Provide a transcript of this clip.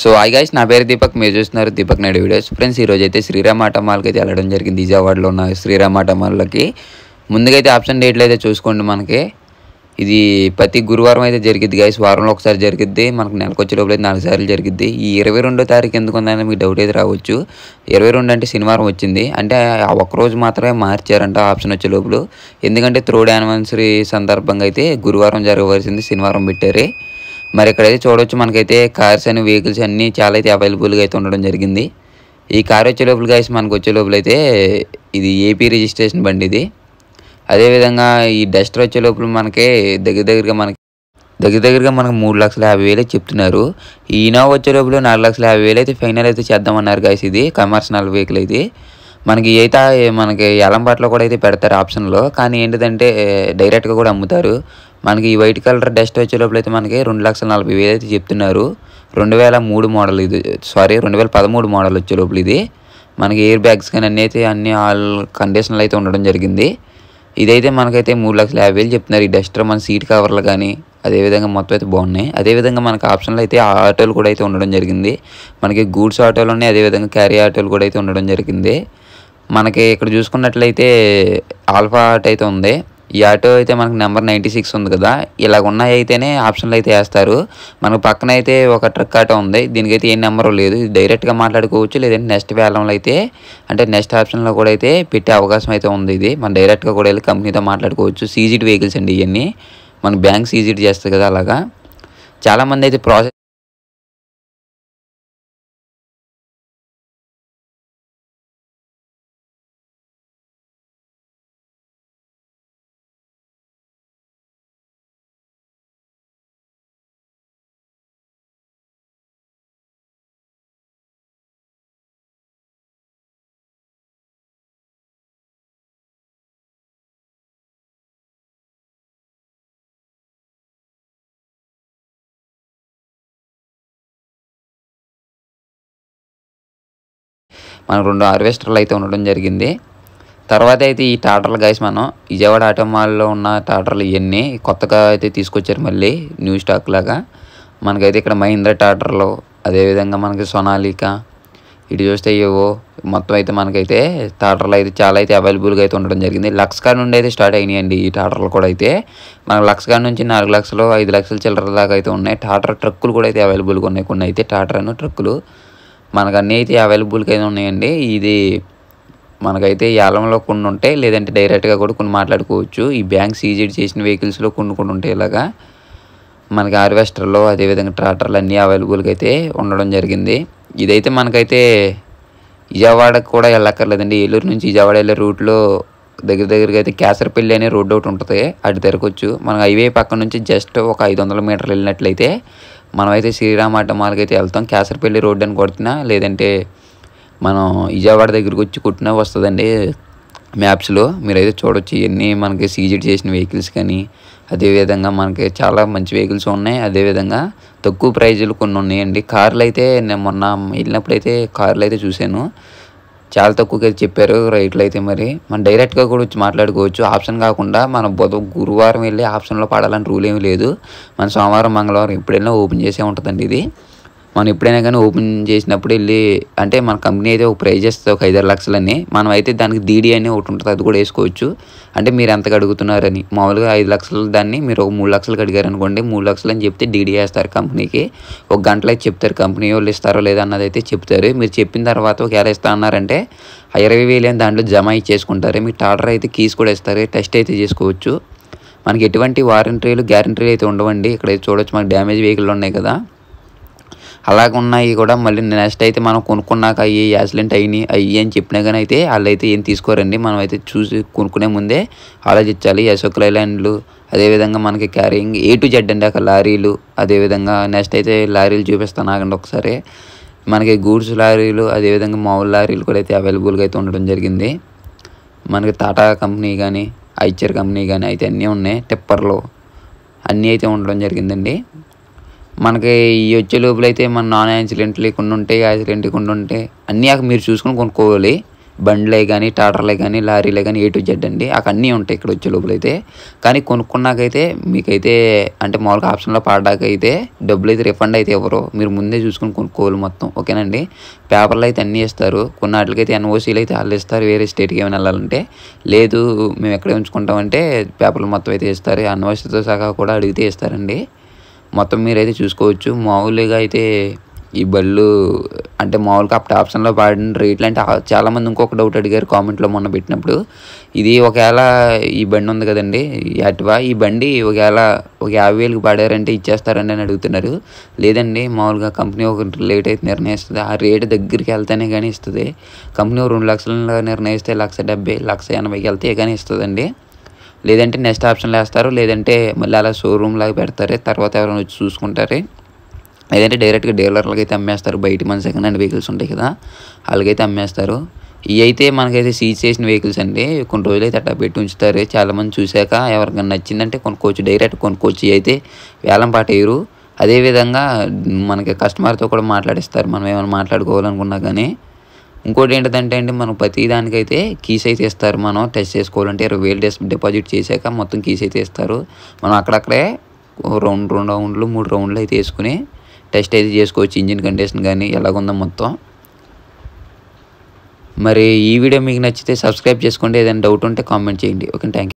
so I guys నా పేరు దీపక్ మీరు చూస్తున్నారు దీపక్ నాయుడు వీడియోస్ ఫ్రెండ్స్ ఈరోజు అయితే శ్రీరామ్ ఆటమాల్కి అయితే వెళ్ళడం జరిగింది అవార్డులో ఉన్న శ్రీరామ్ ఆటమాల్కి ముందుగా అయితే ఆప్షన్ డేట్లు అయితే చూసుకోండి మనకి ఇది ప్రతి గురువారం అయితే జరిగిద్ది గైస్ వారంలో ఒకసారి జరిగిద్ది మనకు నెలకు వచ్చే లోపల నాలుగు సార్లు జరిగిద్ది ఈ ఇరవై రెండో తారీఖు ఎందుకు ఉందని మీకు డౌట్ అయితే రావచ్చు ఇరవై రెండు అంటే శనివారం వచ్చింది అంటే ఆ ఒక్కరోజు మాత్రమే మార్చారంట ఆప్షన్ వచ్చే లోపల ఎందుకంటే త్రోడ్ యానివర్సరీ సందర్భంగా అయితే గురువారం జరగవలసింది శనివారం పెట్టారు మరి ఇక్కడైతే చూడవచ్చు మనకైతే కార్స్ అని వెహికల్స్ అన్నీ చాలా అయితే అవైలబుల్గా అయితే ఉండడం జరిగింది ఈ కార్ వచ్చే లోపల గైస్ మనకు వచ్చే లోపలైతే ఇది ఏపీ రిజిస్ట్రేషన్ బండి ఇది అదేవిధంగా ఈ డస్టర్ వచ్చే లోపల మనకి దగ్గర దగ్గరగా మనకి దగ్గర దగ్గరగా మనకు మూడు లక్షల యాభై వేలు చెప్తున్నారు ఈ ఇనోవా వచ్చే లోపల నాలుగు లక్షల యాభై వేలు అయితే ఫైనల్ అయితే చేద్దామన్నారు గైస్ ఇది కమర్షియల్ వెహికల్ అయితే మనకి అయితే మనకి ఎలంబాట్లో కూడా అయితే పెడతారు ఆప్షన్లో కానీ ఏంటిదంటే డైరెక్ట్గా కూడా అమ్ముతారు మనకి ఈ వైట్ కలర్ డస్ట్ వచ్చే లోపల అయితే మనకి రెండు లక్షల నలభై వేలు అయితే చెప్తున్నారు రెండు వేల మూడు మోడల్ ఇది సారీ రెండు వేల పదమూడు మోడల్ వచ్చే లోపల ఇది మనకి ఎయిర్ బ్యాగ్స్ కానీ అన్నీ అయితే అన్ని ఆల్ కండిషన్లు అయితే ఉండడం జరిగింది ఇదైతే మనకైతే మూడు లక్షల యాభై వేలు చెప్తున్నారు ఈ డస్టర్ మన సీట్ కవర్లు కానీ అదేవిధంగా మొత్తం అయితే బాగున్నాయి అదేవిధంగా మనకు ఆప్షన్లు అయితే ఆటోలు కూడా అయితే ఉండడం జరిగింది మనకి గూడ్స్ ఆటోలు ఉన్నాయి అదేవిధంగా క్యారీ ఆటోలు కూడా అయితే ఉండడం జరిగింది మనకి ఇక్కడ చూసుకున్నట్లయితే ఆల్ఫా ఆటో అయితే ఉంది ఈ ఆటో అయితే మనకు నెంబర్ నైంటీ సిక్స్ ఉంది కదా ఇలా ఉన్నాయి అయితేనే ఆప్షన్లు అయితే వేస్తారు మనకు పక్కన అయితే ఒక ట్రక్ ఆటో ఉంది దీనికైతే ఏ నెంబర్ లేదు డైరెక్ట్గా మాట్లాడుకోవచ్చు లేదంటే నెక్స్ట్ వేలంలో అయితే అంటే నెక్స్ట్ ఆప్షన్లో కూడా అయితే పెట్టే అవకాశం అయితే ఉంది ఇది మనం డైరెక్ట్గా కూడా వెళ్ళి కంపెనీతో మాట్లాడుకోవచ్చు సీజీడ్ వెహికల్స్ అండి ఇవన్నీ మన బ్యాంక్ సీజీడ్ చేస్తుంది కదా అలాగా చాలామంది అయితే ప్రాసెస్ మనకు రెండు హార్వెస్టర్లు అయితే ఉండడం జరిగింది తర్వాత అయితే ఈ టాటర్లు గాయస్ మనం విజయవాడ ఆటో మాల్లో ఉన్న టాటర్లు ఇవన్నీ కొత్తగా అయితే తీసుకొచ్చారు మళ్ళీ న్యూ స్టాక్ లాగా మనకైతే ఇక్కడ మహీంద్ర టాటర్లు అదేవిధంగా మనకి సొనాలిక ఇటు చూస్తే ఏవో మొత్తం అయితే మనకైతే టాటర్లు అయితే చాలా అయితే అవైలబుల్గా అయితే ఉండడం జరిగింది లక్ష నుండి అయితే స్టార్ట్ అయినాయండి ఈ టాటర్లు కూడా అయితే మనకు లక్ష నుంచి నాలుగు లక్షలు ఐదు లక్షల చిల్లర దాకా అయితే ఉన్నాయి టాటర్ ట్రక్కులు కూడా అయితే అవైలబుల్గా ఉన్నాయి కొన్ని అయితే టాటర్ అను ట్రక్కులు మనకు అన్నీ అయితే అవైలబుల్గా అయితే ఉన్నాయండి ఇది మనకైతే ఏలంలో కొన్ని ఉంటాయి లేదంటే డైరెక్ట్గా కూడా కొన్ని మాట్లాడుకోవచ్చు ఈ బ్యాంక్ సీజెడ్ చేసిన వెహికల్స్లో కొన్ని కొన్ని ఉంటాయి ఇలాగా మనకి హార్వెస్టర్లో అదేవిధంగా ట్రాక్టర్లు అన్నీ అవైలబుల్గా అయితే ఉండడం జరిగింది ఇదైతే మనకైతే విజయవాడకు కూడా వెళ్ళక్కర్లేదండి ఏలూరు నుంచి విజయవాడ వెళ్ళే రూట్లో దగ్గర దగ్గరగా అయితే కేసరపల్లి అనే రోడ్ ఒకటి ఉంటుంది అటు తిరగొచ్చు మనం హైవే పక్క నుంచి జస్ట్ ఒక ఐదు వందల మీటర్లు వెళ్ళినట్లయితే మనమైతే శ్రీరామ ఆటమాలకి అయితే వెళ్తాం కేసరపల్లి రోడ్డు అని కొడుతున్నా లేదంటే మనం విజయవాడ దగ్గరకు వచ్చి కొట్టినా వస్తుందండి మ్యాప్స్లో మీరైతే చూడొచ్చు ఇవన్నీ మనకి సీజెడ్ చేసిన వెహికల్స్ కానీ అదేవిధంగా మనకి చాలా మంచి వెహికల్స్ ఉన్నాయి అదేవిధంగా తక్కువ ప్రైజులు కొన్ని ఉన్నాయండి కార్లు అయితే నేను మొన్న వెళ్ళినప్పుడు అయితే కార్లు అయితే చూశాను చాలా తక్కువగా చెప్పారు రైట్లు అయితే మరి మనం డైరెక్ట్గా కూడా వచ్చి మాట్లాడుకోవచ్చు ఆప్షన్ కాకుండా మన బుధ గురువారం వెళ్ళి ఆప్షన్లో పడాలని రూల్ ఏమీ లేదు మన సోమవారం మంగళవారం ఎప్పుడైనా ఓపెన్ చేసే ఉంటుందండి ఇది మనం ఎప్పుడైనా కానీ ఓపెన్ చేసినప్పుడు వెళ్ళి అంటే మన కంపెనీ అయితే ఒక ప్రైజ్ ఇస్తుంది ఒక ఐదారు లక్షలని మనం అయితే దానికి డీడీ అని ఒకటి ఉంటుంది అది కూడా వేసుకోవచ్చు అంటే మీరు ఎంతకు అడుగుతున్నారని మామూలుగా ఐదు లక్షలు దాన్ని మీరు ఒక మూడు లక్షలకు అడిగారు అనుకోండి మూడు లక్షలు అని చెప్తే డీడీ వేస్తారు కంపెనీకి ఒక గంటలకి చెప్తారు కంపెనీ వాళ్ళు ఇస్తారో లేదా అన్నది అయితే చెప్తారు మీరు చెప్పిన తర్వాత ఒకవేళ ఇస్తా అన్నారంటే ఇరవై వేలు అని దాంట్లో జమ ఇచ్చేసుకుంటారు మీకు టాటర్ అయితే కీస్ కూడా ఇస్తారు టెస్ట్ అయితే చేసుకోవచ్చు మనకి ఎటువంటి వారంటీలు గ్యారంటీలు అయితే ఉండవండి ఇక్కడైతే చూడొచ్చు మనకి డ్యామేజ్ వెహికల్ ఉన్నాయి కదా అలాగున్నాయి కూడా మళ్ళీ నెక్స్ట్ అయితే మనం కొనుక్కున్నాక అవి యాక్సిడెంట్ అయ్యి అయ్యి అని చెప్పినా కానీ అయితే వాళ్ళు అయితే ఏం తీసుకోరండి మనం అయితే చూసి కొనుక్కునే ముందే ఆలోచించాలి అశోక్ లైలాండ్లు అదేవిధంగా మనకి క్యారింగ్ ఏ టు జెడ్ అండి అక్కడ లారీలు అదేవిధంగా నెక్స్ట్ అయితే లారీలు చూపిస్తాను ఆగండి ఒకసారి మనకి గూడ్స్ లారీలు అదేవిధంగా మామూలు లారీలు కూడా అయితే అవైలబుల్గా అయితే ఉండడం జరిగింది మనకి టాటా కంపెనీ కానీ ఐచర్ కంపెనీ కానీ అయితే అన్నీ ఉన్నాయి టిప్పర్లు అన్నీ అయితే ఉండడం జరిగిందండి మనకి ఈ వచ్చే అయితే మన నాన్ యాక్సిడెంట్ లేకుండా ఉంటాయి యాక్సిడెంట్ లేకుండా ఉంటాయి అన్నీ అక్కడ మీరు చూసుకొని కొనుక్కోవాలి బండ్లే కానీ టాటర్లే కానీ లారీలే కానీ ఏ టు జెడ్ అండి అక్కడ అన్నీ ఉంటాయి ఇక్కడ వచ్చే లోపల అయితే కానీ కొనుక్కున్నాకైతే మీకైతే అంటే మామూలుగా ఆప్షన్లో పాడడాకైతే డబ్బులు అయితే రిఫండ్ అయితే ఇవ్వరు మీరు ముందే చూసుకొని కొనుక్కోవాలి మొత్తం ఓకేనండి పేపర్లు అయితే అన్నీ ఇస్తారు కొన్ని వాటికైతే ఎన్ఓసీలు అయితే వాళ్ళు ఇస్తారు వేరే స్టేట్కి ఏమైనా వెళ్ళాలంటే లేదు మేము ఎక్కడే ఉంచుకుంటామంటే పేపర్లు మొత్తం అయితే ఇస్తారు ఎన్ఓసీతో సహా కూడా అడిగితే ఇస్తారండి మొత్తం మీరైతే చూసుకోవచ్చు మామూలుగా అయితే ఈ బళ్ళు అంటే మామూలుగా అప్పుడు ఆప్షన్లో పాడిన రేట్లు అంటే చాలామంది ఇంకొక డౌట్ అడిగారు కామెంట్లో మొన్న పెట్టినప్పుడు ఇది ఒకవేళ ఈ బండి ఉంది కదండి అటువా ఈ బండి ఒకవేళ ఒక యాభై వేలకు పాడారంటే ఇచ్చేస్తారండి అని అడుగుతున్నారు లేదండి మామూలుగా కంపెనీ ఒక రేట్ అయితే నిర్ణయిస్తుంది ఆ రేట్ దగ్గరికి వెళ్తేనే కానీ ఇస్తుంది కంపెనీ రెండు లక్షల నిర్ణయిస్తే లక్ష డెబ్బై లక్ష ఎనభైకి వెళ్తే కానీ ఇస్తుందండి లేదంటే నెక్స్ట్ ఆప్షన్లో వేస్తారు లేదంటే మళ్ళీ అలా షోరూమ్ లాగా పెడతారు తర్వాత ఎవరైనా వచ్చి చూసుకుంటారు లేదంటే డైరెక్ట్గా డీలర్లకి అయితే అమ్మేస్తారు బయట మన సెకండ్ హ్యాండ్ వెహికల్స్ ఉంటాయి కదా వాళ్ళకైతే అమ్మేస్తారు ఇవి అయితే మనకైతే సీజ్ చేసిన వెహికల్స్ అండి కొన్ని రోజులు అయితే అట్లా పెట్టి ఉంచుతారు చాలామంది చూశాక ఎవరికైనా నచ్చిందంటే కొనుక్కోవచ్చు డైరెక్ట్ కొనుక్కోవచ్చు అయితే వేలం పాట వేయరు అదేవిధంగా మనకి కస్టమర్తో కూడా మాట్లాడిస్తారు మనం ఏమైనా మాట్లాడుకోవాలనుకున్నా కానీ ఇంకోటి ఏంటంటే అండి మనం ప్రతి దానికైతే కీస్ అయితే ఇస్తారు మనం టెస్ట్ చేసుకోవాలంటే ఇరవై వేలు డిపాజిట్ చేశాక మొత్తం కీస్ అయితే ఇస్తారు మనం అక్కడక్కడే రౌండ్ రెండు రౌండ్లు మూడు రౌండ్లు అయితే వేసుకుని టెస్ట్ అయితే చేసుకోవచ్చు ఇంజిన్ కండిషన్ కానీ ఎలాగుందో మొత్తం మరి ఈ వీడియో మీకు నచ్చితే సబ్స్క్రైబ్ చేసుకోండి ఏదైనా డౌట్ ఉంటే కామెంట్ చేయండి ఓకే థ్యాంక్